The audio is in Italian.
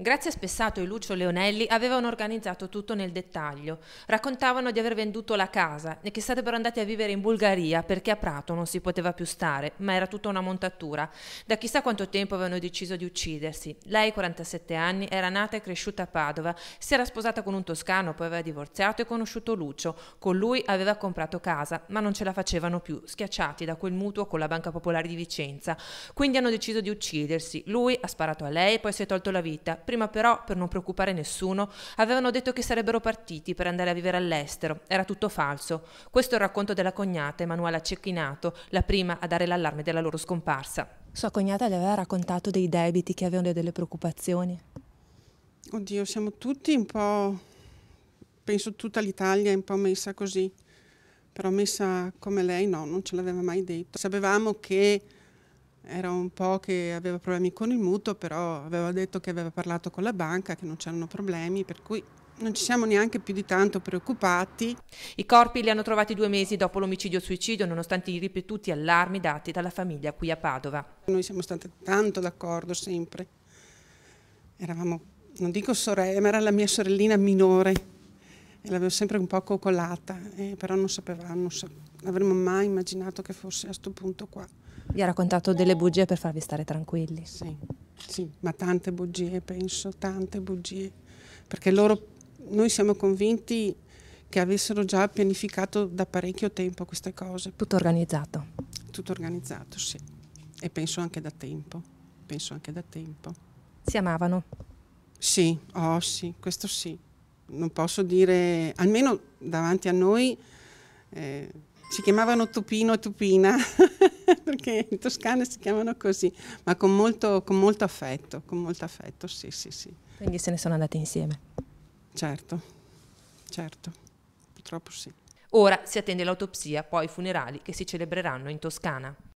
Grazie a Spessato e Lucio Leonelli avevano organizzato tutto nel dettaglio. Raccontavano di aver venduto la casa e che sarebbero andati a vivere in Bulgaria perché a Prato non si poteva più stare, ma era tutta una montatura. Da chissà quanto tempo avevano deciso di uccidersi. Lei, 47 anni, era nata e cresciuta a Padova, si era sposata con un toscano, poi aveva divorziato e conosciuto Lucio. Con lui aveva comprato casa, ma non ce la facevano più, schiacciati da quel mutuo con la Banca Popolare di Vicenza. Quindi hanno deciso di uccidersi. Lui ha sparato a lei e poi si è tolto la vita Prima però, per non preoccupare nessuno, avevano detto che sarebbero partiti per andare a vivere all'estero. Era tutto falso. Questo è il racconto della cognata Emanuela Cecchinato, la prima a dare l'allarme della loro scomparsa. Sua cognata le aveva raccontato dei debiti che avevano delle preoccupazioni. Oddio, siamo tutti un po', penso tutta l'Italia è un po' messa così, però messa come lei no, non ce l'aveva mai detto. Sapevamo che era un po' che aveva problemi con il mutuo, però aveva detto che aveva parlato con la banca, che non c'erano problemi, per cui non ci siamo neanche più di tanto preoccupati. I corpi li hanno trovati due mesi dopo l'omicidio-suicidio, nonostante i ripetuti allarmi dati dalla famiglia qui a Padova. Noi siamo state tanto d'accordo sempre. Eravamo, non dico sorella, ma era la mia sorellina minore e l'avevo sempre un po' coccolata, eh, però non sapevamo, non sa avremmo mai immaginato che fosse a questo punto qua. Vi ha raccontato delle bugie per farvi stare tranquilli. Sì, sì, ma tante bugie, penso, tante bugie. Perché loro, noi siamo convinti che avessero già pianificato da parecchio tempo queste cose. Tutto organizzato. Tutto organizzato, sì. E penso anche da tempo. Penso anche da tempo. Si amavano? Sì, oh sì, questo sì. Non posso dire, almeno davanti a noi, eh, ci chiamavano Tupino e Tupina, perché in Toscana si chiamano così, ma con molto, con molto affetto, con molto affetto, sì, sì, sì. Quindi se ne sono andate insieme? Certo, certo, purtroppo sì. Ora si attende l'autopsia, poi i funerali che si celebreranno in Toscana.